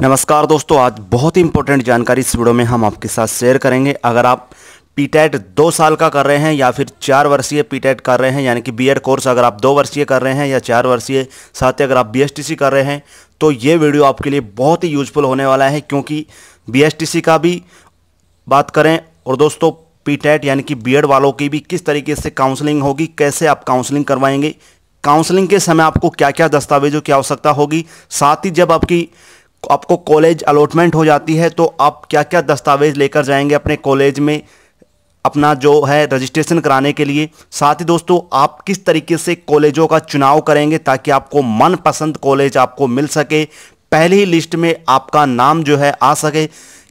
नमस्कार दोस्तों आज बहुत ही इंपॉर्टेंट जानकारी इस वीडियो में हम आपके साथ शेयर करेंगे अगर आप पीटेट दो साल का कर रहे हैं या फिर चार वर्षीय पीटेट कर रहे हैं यानी कि बीएड कोर्स अगर आप दो वर्षीय कर रहे हैं या चार वर्षीय साथ ही अगर आप बीएसटीसी कर रहे हैं तो ये वीडियो आपके लिए बहुत ही यूजफुल होने वाला है क्योंकि बी का भी बात करें और दोस्तों पीटेट यानी कि बी वालों की भी किस तरीके से काउंसलिंग होगी कैसे आप काउंसलिंग करवाएंगे काउंसलिंग के समय आपको क्या क्या दस्तावेजों की आवश्यकता होगी साथ ही जब आपकी आपको कॉलेज अलॉटमेंट हो जाती है तो आप क्या क्या दस्तावेज़ लेकर जाएंगे अपने कॉलेज में अपना जो है रजिस्ट्रेशन कराने के लिए साथ ही दोस्तों आप किस तरीके से कॉलेजों का चुनाव करेंगे ताकि आपको मनपसंद कॉलेज आपको मिल सके पहले ही लिस्ट में आपका नाम जो है आ सके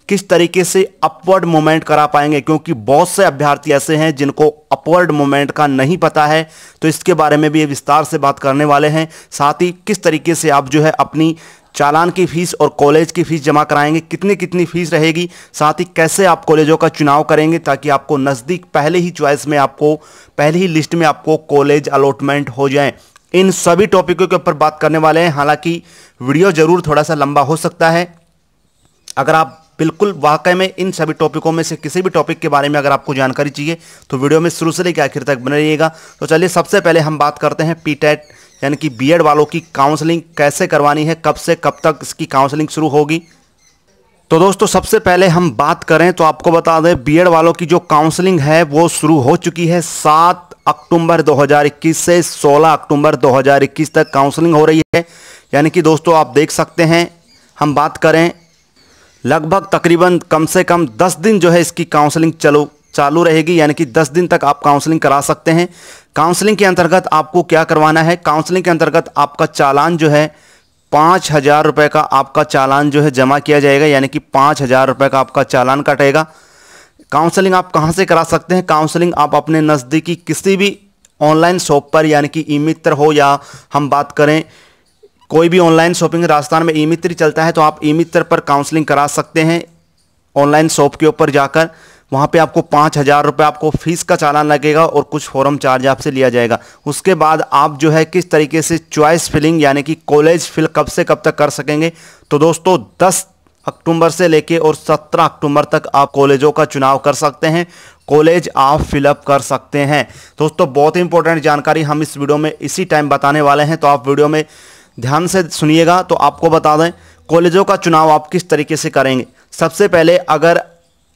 किस तरीके से अपवर्ड मोमेंट करा पाएंगे क्योंकि बहुत से अभ्यर्थी ऐसे हैं जिनको अपवर्ड मोमेंट का नहीं पता है तो इसके बारे में भी विस्तार से बात करने वाले हैं साथ ही किस तरीके से आप जो है अपनी चालान की फ़ीस और कॉलेज की फ़ीस जमा कराएंगे कितनी कितनी फ़ीस रहेगी साथ ही कैसे आप कॉलेजों का चुनाव करेंगे ताकि आपको नज़दीक पहले ही चॉइस में आपको पहले ही लिस्ट में आपको कॉलेज अलॉटमेंट हो जाए इन सभी टॉपिकों के ऊपर बात करने वाले हैं हालांकि वीडियो ज़रूर थोड़ा सा लंबा हो सकता है अगर आप बिल्कुल वाकई में इन सभी टॉपिकों में से किसी भी टॉपिक के बारे में अगर आपको जानकारी चाहिए तो वीडियो में शुरू से लेकर आखिर तक बने रहिएगा तो चलिए सबसे पहले हम बात करते हैं पी यानी कि बीएड वालों की काउंसलिंग कैसे करवानी है कब से कब तक इसकी काउंसलिंग शुरू होगी तो दोस्तों सबसे पहले हम बात करें तो आपको बता दें बीएड वालों की जो काउंसलिंग है वो शुरू हो चुकी है सात अक्टूबर 2021 से 16 अक्टूबर 2021 तक काउंसलिंग हो रही है यानी कि दोस्तों आप देख सकते हैं हम बात करें लगभग तकरीबन कम से कम 10 दिन जो है इसकी काउंसलिंग चलो चालू रहेगी यानी कि 10 दिन तक आप काउंसलिंग करा सकते हैं काउंसलिंग के अंतर्गत आपको क्या करवाना है काउंसलिंग के अंतर्गत आपका चालान जो है पाँच हज़ार रुपये का आपका चालान जो है जमा किया जाएगा यानी कि पाँच हज़ार रुपये का आपका चालान कटेगा काउंसलिंग आप कहाँ से करा सकते हैं काउंसलिंग आप अपने नज़दीकी किसी भी ऑनलाइन शॉप पर यानी कि ई मित्र हो या हम बात करें कोई भी ऑनलाइन शॉपिंग राजस्थान में ई मित्र चलता है तो आप ई मित्र पर काउंसलिंग करा सकते हैं ऑनलाइन शॉप के ऊपर जाकर वहाँ पे आपको पाँच हज़ार रुपये आपको फीस का चालान लगेगा और कुछ फॉरम चार्ज आपसे लिया जाएगा उसके बाद आप जो है किस तरीके से चॉइस फिलिंग यानी कि कॉलेज फिल कब से कब तक कर सकेंगे तो दोस्तों दस अक्टूबर से लेके और 17 अक्टूबर तक आप कॉलेजों का चुनाव कर सकते हैं कॉलेज आप फिलअप कर सकते हैं दोस्तों बहुत ही इंपॉर्टेंट जानकारी हम इस वीडियो में इसी टाइम बताने वाले हैं तो आप वीडियो में ध्यान से सुनिएगा तो आपको बता दें कॉलेजों का चुनाव आप किस तरीके से करेंगे सबसे पहले अगर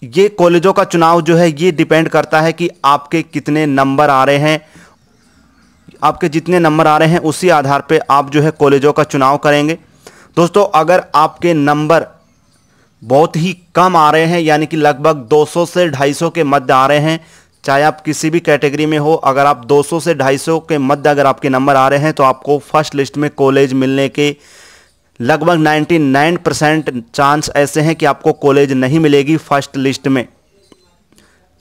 ये कॉलेजों का चुनाव जो है ये डिपेंड करता है कि आपके कितने नंबर आ रहे हैं आपके जितने नंबर आ रहे हैं उसी आधार पे आप जो है कॉलेजों का चुनाव करेंगे दोस्तों अगर आपके नंबर बहुत ही कम आ रहे हैं यानी कि लगभग 200 से 250 के मध्य आ रहे हैं चाहे आप किसी भी कैटेगरी में हो अगर आप 200 से 250 के मध्य अगर आपके नंबर आ रहे हैं तो आपको फर्स्ट लिस्ट में कॉलेज मिलने के लगभग 99 परसेंट चांस ऐसे हैं कि आपको कॉलेज नहीं मिलेगी फर्स्ट लिस्ट में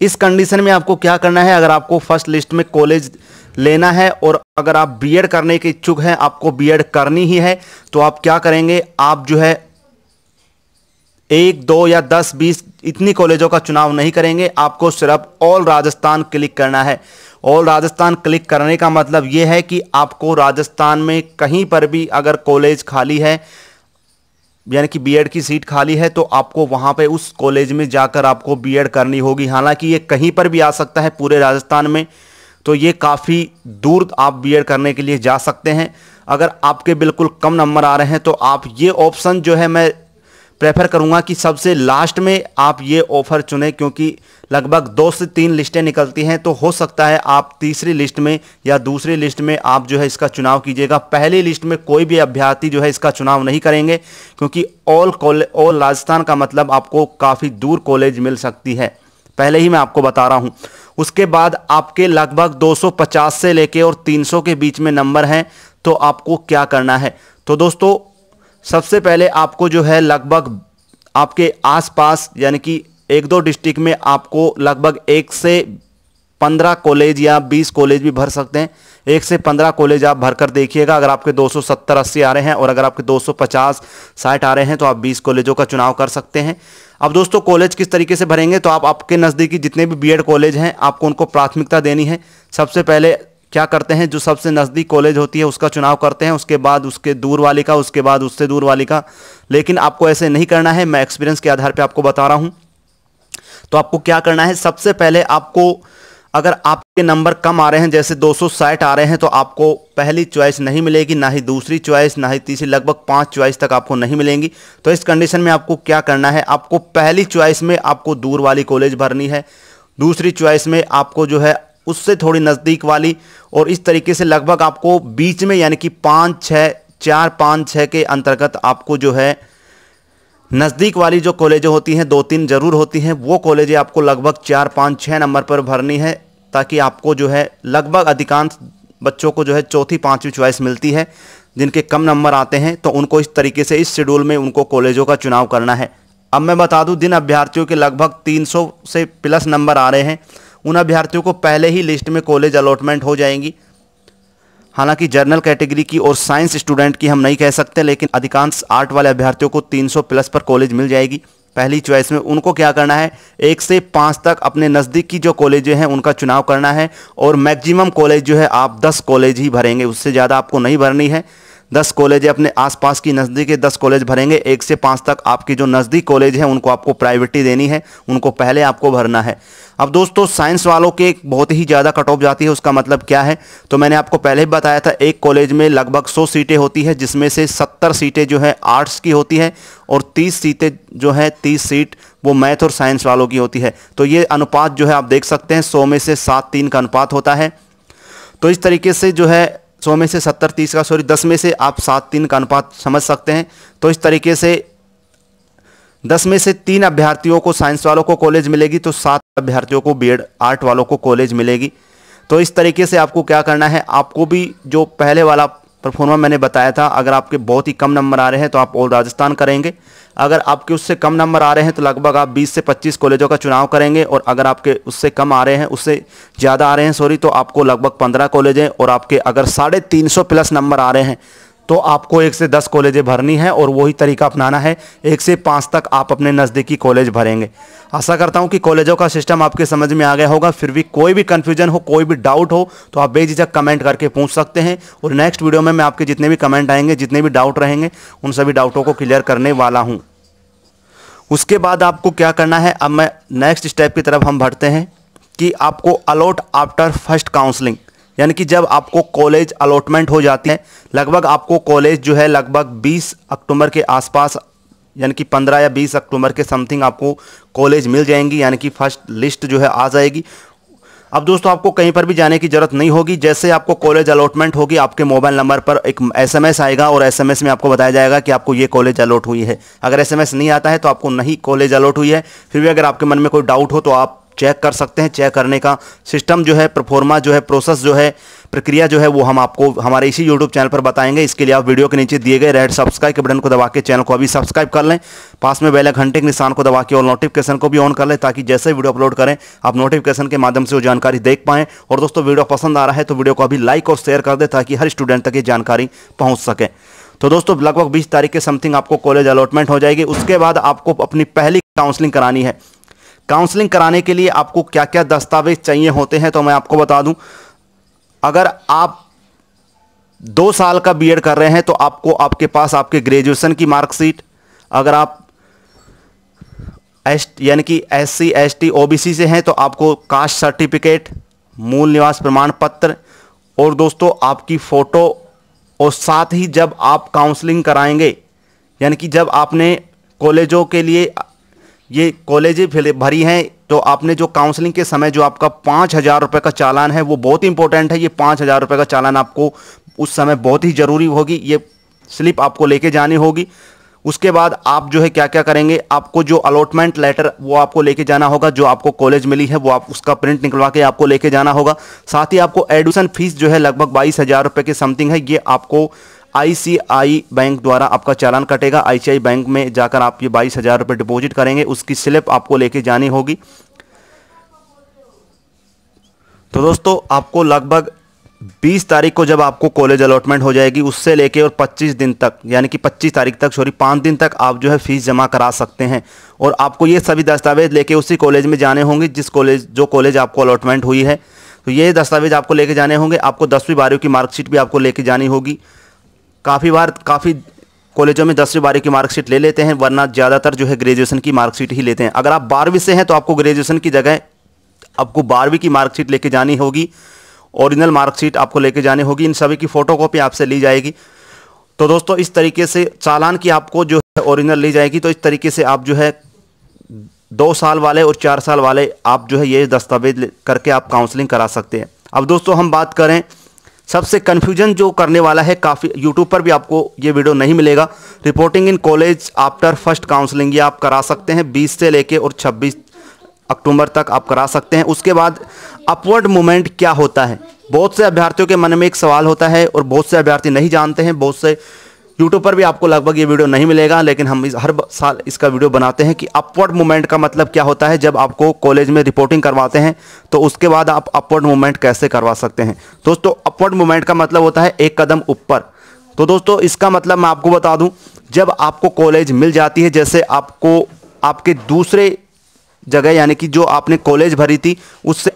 इस कंडीशन में आपको क्या करना है अगर आपको फर्स्ट लिस्ट में कॉलेज लेना है और अगर आप बीएड करने के इच्छुक हैं आपको बीएड करनी ही है तो आप क्या करेंगे आप जो है एक दो या दस बीस इतनी कॉलेजों का चुनाव नहीं करेंगे आपको सिर्फ ऑल राजस्थान क्लिक करना है ऑल राजस्थान क्लिक करने का मतलब ये है कि आपको राजस्थान में कहीं पर भी अगर कॉलेज खाली है यानी कि बीएड की सीट खाली है तो आपको वहाँ पे उस कॉलेज में जाकर आपको बीएड करनी होगी हालांकि ये कहीं पर भी आ सकता है पूरे राजस्थान में तो ये काफ़ी दूर आप बीएड करने के लिए जा सकते हैं अगर आपके बिल्कुल कम नंबर आ रहे हैं तो आप ये ऑप्शन जो है मैं प्रेफर करूँगा कि सबसे लास्ट में आप ये ऑफ़र चुनें क्योंकि लगभग दो से तीन लिस्टें निकलती हैं तो हो सकता है आप तीसरी लिस्ट में या दूसरी लिस्ट में आप जो है इसका चुनाव कीजिएगा पहली लिस्ट में कोई भी अभ्यर्थी जो है इसका चुनाव नहीं करेंगे क्योंकि ऑल कॉलेज ऑल राजस्थान का मतलब आपको काफ़ी दूर कॉलेज मिल सकती है पहले ही मैं आपको बता रहा हूँ उसके बाद आपके लगभग दो से लेकर और तीन के बीच में नंबर हैं तो आपको क्या करना है तो दोस्तों सबसे पहले आपको जो है लगभग आपके आसपास यानी कि एक दो डिस्ट्रिक्ट में आपको लगभग एक से पंद्रह कॉलेज या बीस कॉलेज भी भर सकते हैं एक से पंद्रह कॉलेज आप भरकर देखिएगा अगर आपके दो सौ सत्तर अस्सी आ रहे हैं और अगर आपके दो सौ पचास साठ आ रहे हैं तो आप बीस कॉलेजों का चुनाव कर सकते हैं अब दोस्तों कॉलेज किस तरीके से भरेंगे तो आप आपके नज़दीकी जितने भी बीएड कॉलेज हैं आपको उनको प्राथमिकता देनी है सबसे पहले क्या करते हैं जो सबसे नज़दीक कॉलेज होती है उसका चुनाव करते हैं उसके बाद उसके दूर वाले का उसके बाद उससे दूर वाले का लेकिन आपको ऐसे नहीं करना है मैं एक्सपीरियंस के आधार पर आपको बता रहा हूँ तो आपको क्या करना है सबसे पहले आपको अगर आपके नंबर कम आ रहे हैं जैसे दो आ रहे हैं तो आपको पहली चॉइस नहीं मिलेगी ना ही दूसरी चॉइस ना ही तीसरी लगभग पांच चॉइस तक आपको नहीं मिलेंगी तो इस कंडीशन में आपको क्या करना है आपको पहली चॉइस में आपको दूर वाली कॉलेज भरनी है दूसरी चॉइस में आपको जो है उससे थोड़ी नज़दीक वाली और इस तरीके से लगभग आपको बीच में यानी कि पाँच छः चार पाँच छः के अंतर्गत आपको जो है नज़दीक वाली जो कॉलेजें होती हैं दो तीन ज़रूर होती हैं वो कॉलेजें आपको लगभग चार पाँच छः नंबर पर भरनी है ताकि आपको जो है लगभग अधिकांश बच्चों को जो है चौथी पाँचवीं च्वाइस मिलती है जिनके कम नंबर आते हैं तो उनको इस तरीके से इस शेड्यूल में उनको कॉलेजों का चुनाव करना है अब मैं बता दूं दिन अभ्यर्थियों के लगभग 300 से प्लस नंबर आ रहे हैं उन अभ्यर्थियों को पहले ही लिस्ट में कॉलेज अलॉटमेंट हो जाएंगी हालांकि जर्नल कैटेगरी की और साइंस स्टूडेंट की हम नहीं कह सकते लेकिन अधिकांश आर्ट वाले अभ्यर्थियों को 300 प्लस पर कॉलेज मिल जाएगी पहली चॉइस में उनको क्या करना है एक से पाँच तक अपने नज़दीक की जो कॉलेज हैं उनका चुनाव करना है और मैक्सिमम कॉलेज जो है आप दस कॉलेज ही भरेंगे उससे ज़्यादा आपको नहीं भरनी है दस कॉलेज अपने आसपास की नज़दीकी दस कॉलेज भरेंगे एक से पाँच तक आपकी जो नज़दीक कॉलेज है उनको आपको प्राइवेटी देनी है उनको पहले आपको भरना है अब दोस्तों साइंस वालों के बहुत ही ज़्यादा कट ऑफ जाती है उसका मतलब क्या है तो मैंने आपको पहले ही बताया था एक कॉलेज में लगभग सौ सीटें होती है जिसमें से सत्तर सीटें जो है आर्ट्स की होती है और तीस सीटें जो है तीस सीट वो मैथ और साइंस वालों की होती है तो ये अनुपात जो है आप देख सकते हैं सौ में से सात तीन का अनुपात होता है तो इस तरीके से जो है सौ में से सत्तर तीस का सॉरी दस में से आप सात तीन का अनुपात समझ सकते हैं तो इस तरीके से दस में से तीन अभ्यर्थियों को साइंस वालों को कॉलेज मिलेगी तो सात अभ्यर्थियों को बी आर्ट वालों को कॉलेज मिलेगी तो इस तरीके से आपको क्या करना है आपको भी जो पहले वाला परफॉर्मा मैंने बताया था अगर आपके बहुत ही कम नंबर आ रहे हैं तो आप ऑल राजस्थान करेंगे अगर आपके उससे कम नंबर आ रहे हैं तो लगभग आप 20 से 25 कॉलेजों का चुनाव करेंगे और अगर आपके उससे कम आ रहे हैं उससे ज़्यादा आ रहे हैं सॉरी तो आपको लगभग 15 कॉलेज हैं और आपके अगर साढ़े तीन सौ प्लस नंबर आ रहे हैं तो आपको एक से दस कॉलेजें भरनी है और वही तरीका अपनाना है एक से पाँच तक आप अपने नज़दीकी कॉलेज भरेंगे आशा करता हूँ कि कॉलेजों का सिस्टम आपके समझ में आ गया होगा फिर भी कोई भी कन्फ्यूजन हो कोई भी डाउट हो तो आप बेझिझक कमेंट करके पूछ सकते हैं और नेक्स्ट वीडियो में मैं आपके जितने भी कमेंट आएंगे जितने भी डाउट रहेंगे उन सभी डाउटों को क्लियर करने वाला हूँ उसके बाद आपको क्या करना है अब मैं नेक्स्ट स्टेप की तरफ हम बढ़ते हैं कि आपको अलॉट आफ्टर फर्स्ट काउंसलिंग यानी कि जब आपको कॉलेज अलॉटमेंट हो जाती है लगभग आपको कॉलेज जो है लगभग 20 अक्टूबर के आसपास यानी कि 15 या 20 अक्टूबर के समथिंग आपको कॉलेज मिल जाएंगी यानी कि फर्स्ट लिस्ट जो है आ जाएगी अब दोस्तों आपको कहीं पर भी जाने की ज़रूरत नहीं होगी जैसे आपको कॉलेज अलॉटमेंट होगी आपके मोबाइल नंबर पर एक एसएमएस आएगा और एसएमएस में आपको बताया जाएगा कि आपको ये कॉलेज अलॉट हुई है अगर एसएमएस नहीं आता है तो आपको नहीं कॉलेज अलॉट हुई है फिर भी अगर आपके मन में कोई डाउट हो तो आप चेक कर सकते हैं चेक करने का सिस्टम जो है परफॉर्मा जो है प्रोसेस जो है प्रक्रिया जो है वो हम आपको हमारे इसी यूट्यूब चैनल पर बताएंगे इसके लिए आप वीडियो के नीचे दिए गए रेड सब्सक्राइब के बटन को दबा के चैनल को अभी सब्सक्राइब कर लें पास में बेल घंटे के निशान को दबा के और नोटिफिकेशन को भी ऑन कर लें ताकि जैसे वीडियो अपलोड करें आप नोटिफिकेशन के माध्यम से वो जानकारी देख पाएँ और दोस्तों वीडियो पसंद आ रहा है तो वीडियो को अभी लाइक और शेयर कर दें ताकि हर स्टूडेंट तक ये जानकारी पहुँच सके तो दोस्तों लगभग बीस तारीख के समथिंग आपको कॉलेज अलॉटमेंट हो जाएगी उसके बाद आपको अपनी पहली काउंसलिंग करानी है काउंसलिंग कराने के लिए आपको क्या क्या दस्तावेज चाहिए होते हैं तो मैं आपको बता दूं अगर आप दो साल का बीएड कर रहे हैं तो आपको आपके पास आपके ग्रेजुएशन की मार्कशीट अगर आप एस यानी कि S C S T O B C से हैं तो आपको कास्ट सर्टिफिकेट मूल निवास प्रमाण पत्र और दोस्तों आपकी फ़ोटो और साथ ही जब आप काउंसलिंग कराएंगे यानी कि जब आपने कॉलेजों के लिए ये कॉलेजें भरी हैं तो आपने जो काउंसलिंग के समय जो आपका पाँच हज़ार रुपये का चालान है वो बहुत इंपॉर्टेंट है ये पाँच हज़ार रुपये का चालान आपको उस समय बहुत ही ज़रूरी होगी ये स्लिप आपको लेके जानी होगी उसके बाद आप जो है क्या क्या करेंगे आपको जो अलॉटमेंट लेटर वो आपको लेके जाना होगा जो आपको कॉलेज मिली है वो आप उसका प्रिंट निकलवा के आपको लेके जाना होगा साथ ही आपको एडमिशन फीस जो है लगभग बाईस हज़ार रुपये की समथिंग है ये आपको आईसीआई बैंक द्वारा आपका चालान कटेगा आईसीआई बैंक में जाकर आप ये बाईस हज़ार रुपये डिपॉजिट करेंगे उसकी स्लिप आपको लेके जानी होगी तो दोस्तों आपको लगभग 20 तारीख को जब आपको कॉलेज अलॉटमेंट हो जाएगी उससे लेके और 25 दिन तक यानी कि 25 तारीख तक सॉरी पाँच दिन तक आप जो है फ़ीस जमा करा सकते हैं और आपको ये सभी दस्तावेज लेके उसी कॉलेज में जाने होंगे जिस कॉलेज जो कॉलेज आपको अलॉटमेंट हुई है तो ये दस्तावेज आपको लेके जाने होंगे आपको दसवीं बारहवीं की मार्कशीट भी आपको लेके जानी होगी काफ़ी बार काफ़ी कॉलेजों में दसवीं बारहवीं की मार्कशीट ले लेते हैं वरना ज़्यादातर जो है ग्रेजुएशन की मार्कशीट ही लेते हैं अगर आप बारहवीं से हैं तो आपको ग्रेजुएशन की जगह आपको बारहवीं की मार्कशीट लेके जानी होगी ओरिजिनल मार्कशीट आपको लेके जानी होगी इन सभी की फ़ोटोकॉपी आपसे ली जाएगी तो दोस्तों इस तरीके से चालान की आपको जो है ओरिजिनल ली जाएगी तो इस तरीके से आप जो है दो साल वाले और चार साल वाले आप जो है ये दस्तावेज करके आप काउंसलिंग करा सकते हैं अब दोस्तों हम बात करें सबसे कन्फ्यूजन जो करने वाला है काफ़ी यूट्यूब पर भी आपको ये वीडियो नहीं मिलेगा reporting in college after first counselling ये आप करा सकते हैं 20 से लेके और 26 अक्टूबर तक आप करा सकते हैं उसके बाद अपवर्ड मूवमेंट क्या होता है बहुत से अभ्यर्थियों के मन में एक सवाल होता है और बहुत से अभ्यर्थी नहीं जानते हैं बहुत से यूट्यूब पर भी आपको लगभग ये वीडियो नहीं मिलेगा लेकिन हम इस हर साल इसका वीडियो बनाते हैं कि अपवर्ड मूवमेंट का मतलब क्या होता है जब आपको कॉलेज में रिपोर्टिंग करवाते हैं तो उसके बाद आप अपवर्ड मूवमेंट कैसे करवा सकते हैं दोस्तों अपवर्ड मूवमेंट का मतलब होता है एक कदम ऊपर तो दोस्तों इसका मतलब मैं आपको बता दूँ जब आपको कॉलेज मिल जाती है जैसे आपको आपके दूसरे जगह यानी कि जो आपने कॉलेज भरी थी उससे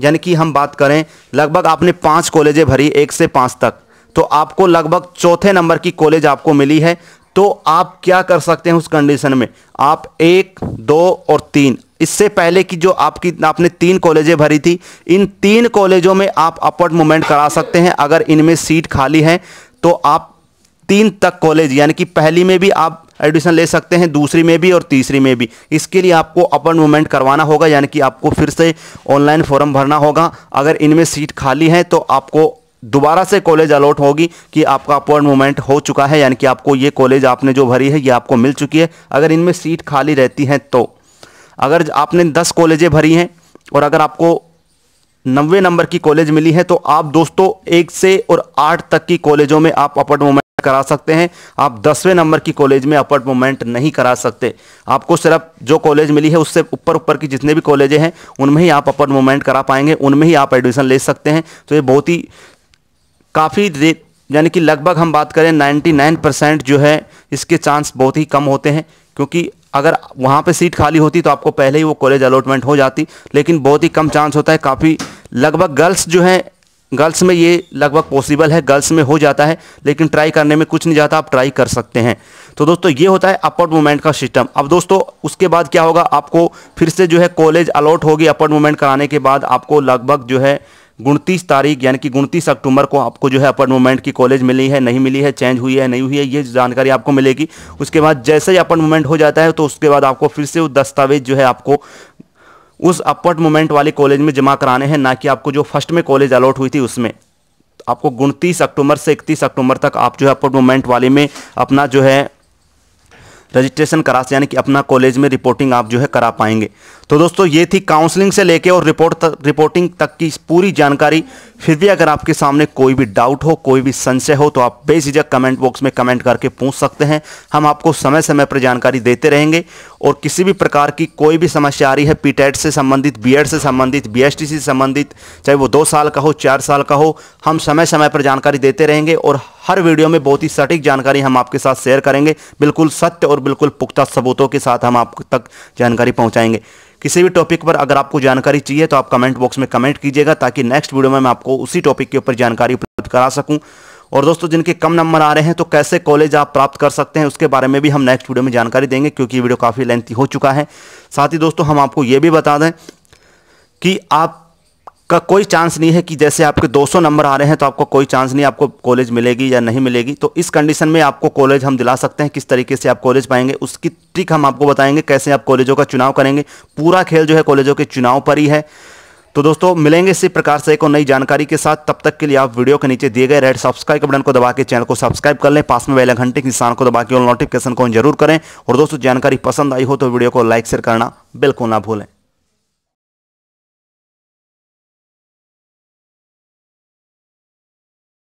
यानी कि हम बात करें लगभग आपने पाँच कॉलेजें भरी एक से पाँच तक तो आपको लगभग चौथे नंबर की कॉलेज आपको मिली है तो आप क्या कर सकते हैं उस कंडीशन में आप एक दो और तीन इससे पहले कि जो आपकी आपने तीन कॉलेजें भरी थी इन तीन कॉलेजों में आप अपवर्ड मूवमेंट करा सकते हैं अगर इनमें सीट खाली है तो आप तीन तक कॉलेज यानी कि पहली में भी आप एडमिशन ले सकते हैं दूसरी में भी और तीसरी में भी इसके लिए आपको अपन मूवमेंट करवाना होगा यानी कि आपको फिर से ऑनलाइन फॉर्म भरना होगा अगर इनमें सीट खाली है तो आपको दोबारा से कॉलेज अलॉट होगी कि आपका अपॉइंट मूवमेंट हो चुका है यानी कि आपको ये कॉलेज आपने जो भरी है ये आपको मिल चुकी है अगर इनमें सीट खाली रहती हैं तो अगर आपने दस कॉलेजें भरी हैं और अगर आपको नब्बे नंबर की कॉलेज मिली है तो आप दोस्तों एक से और आठ तक की कॉलेजों में आप अपॉइंट मूवमेंट करा सकते हैं आप दसवें नंबर की कॉलेज में अपर मूवमेंट नहीं करा सकते आपको सिर्फ जो कॉलेज मिली है उससे ऊपर ऊपर की जितने भी कॉलेजें हैं उनमें ही आप अपर मूवमेंट करा पाएंगे उनमें ही आप एडमिशन ले सकते हैं तो ये बहुत ही काफ़ी यानी कि लगभग हम बात करें 99 परसेंट जो है इसके चांस बहुत ही कम होते हैं क्योंकि अगर वहाँ पे सीट खाली होती तो आपको पहले ही वो कॉलेज अलॉटमेंट हो जाती लेकिन बहुत ही कम चांस होता है काफ़ी लगभग गर्ल्स जो है गर्ल्स में ये लगभग पॉसिबल है गर्ल्स में हो जाता है लेकिन ट्राई करने में कुछ नहीं जाता आप ट्राई कर सकते हैं तो दोस्तों ये होता है अपर मूवमेंट का सिस्टम अब दोस्तों उसके बाद क्या होगा आपको फिर से जो है कॉलेज अलॉट होगी अपर मूवमेंट कराने के बाद आपको लगभग जो है उनतीस तारीख यानी कि उनतीस अक्टूबर को आपको जो है अपर मूवमेंट की कॉलेज मिली है नहीं मिली है चेंज हुई है नहीं हुई है ये जानकारी आपको मिलेगी उसके बाद जैसे ही अपर मूवमेंट हो जाता है तो उसके बाद आपको फिर से वो दस्तावेज जो है आपको उस अपर मूवमेंट वाले कॉलेज में जमा कराने हैं ना कि आपको जो फर्स्ट में कॉलेज अलॉट हुई थी उसमें आपको उनतीस अक्टूबर से इकतीस अक्टूबर तक आप जो है अपर मूवमेंट वाले में अपना जो है रजिस्ट्रेशन करा से यानी कि अपना कॉलेज में रिपोर्टिंग आप जो है करा पाएंगे तो दोस्तों ये थी काउंसलिंग से लेके और रिपोर्ट तक, रिपोर्टिंग तक की पूरी जानकारी फिर भी अगर आपके सामने कोई भी डाउट हो कोई भी संशय हो तो आप बेझिझक कमेंट बॉक्स में कमेंट करके पूछ सकते हैं हम आपको समय समय पर जानकारी देते रहेंगे और किसी भी प्रकार की कोई भी समस्या आ रही है पी से संबंधित बी से संबंधित बी से संबंधित चाहे वो दो साल का हो चार साल का हो हम समय समय पर जानकारी देते रहेंगे और हर वीडियो में बहुत ही सटीक जानकारी हम आपके साथ शेयर करेंगे बिल्कुल सत्य और बिल्कुल पुख्ता सबूतों के साथ हम आप तक जानकारी पहुँचाएंगे किसी भी टॉपिक पर अगर आपको जानकारी चाहिए तो आप कमेंट बॉक्स में कमेंट कीजिएगा ताकि नेक्स्ट वीडियो में मैं आपको उसी टॉपिक के ऊपर जानकारी उपलब्ध करा सकूं और दोस्तों जिनके कम नंबर आ रहे हैं तो कैसे कॉलेज आप प्राप्त कर सकते हैं उसके बारे में भी हम नेक्स्ट वीडियो में जानकारी देंगे क्योंकि वीडियो काफ़ी लेंथी हो चुका है साथ ही दोस्तों हम आपको ये भी बता दें कि आप का कोई चांस नहीं है कि जैसे आपके 200 नंबर आ रहे हैं तो आपको कोई चांस नहीं आपको कॉलेज मिलेगी या नहीं मिलेगी तो इस कंडीशन में आपको कॉलेज हम दिला सकते हैं किस तरीके से आप कॉलेज पाएंगे उसकी ट्रिक हम आपको बताएंगे कैसे आप कॉलेजों का चुनाव करेंगे पूरा खेल जो है कॉलेजों के चुनाव पर ही है तो दोस्तों मिलेंगे इसी प्रकार से एक और नई जानकारी के साथ तब तक के लिए आप वीडियो के नीचे दिए गए रेड सब्सक्राइब बटन को दबा के चैनल को सब्सक्राइब कर लें पास में वेला घंटे के निशान को दबा के और नोटिफिकेशन को जरूर करें और दोस्तों जानकारी पसंद आई हो तो वीडियो को लाइक शेयर करना बिल्कुल ना भूलें